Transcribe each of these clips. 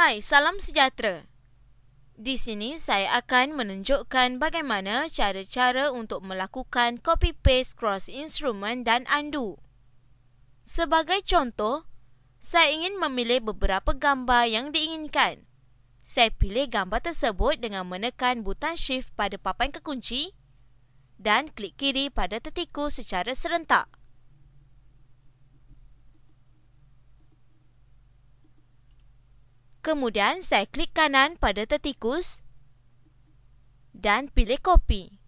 Hai, salam sejahtera. Di sini saya akan menunjukkan bagaimana cara-cara untuk melakukan copy paste cross instrument dan undo. Sebagai contoh, saya ingin memilih beberapa gambar yang diinginkan. Saya pilih gambar tersebut dengan menekan butang shift pada papan kekunci dan klik kiri pada tetiku secara serentak. Kemudian saya klik kanan pada tetikus dan pilih kopi.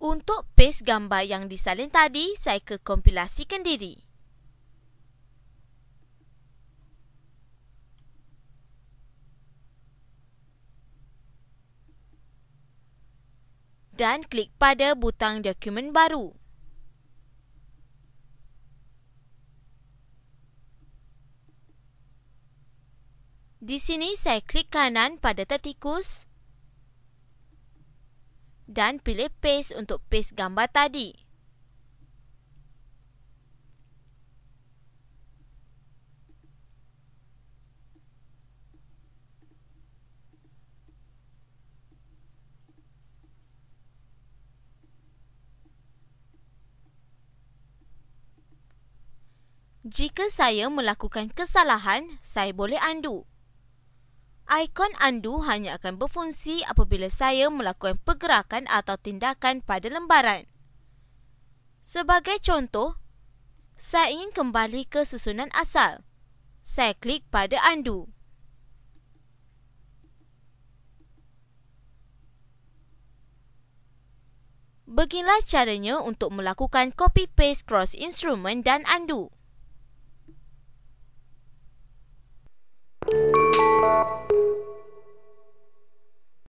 Untuk paste gambar yang disalin tadi, saya ke kompilasi diri. Dan klik pada butang dokumen baru. Di sini saya klik kanan pada tetikus dan pilih paste untuk paste gambar tadi. Jika saya melakukan kesalahan, saya boleh undo. Ikon undo hanya akan berfungsi apabila saya melakukan pergerakan atau tindakan pada lembaran. Sebagai contoh, saya ingin kembali ke susunan asal. Saya klik pada undo. Beginilah caranya untuk melakukan copy paste cross instrument dan undo.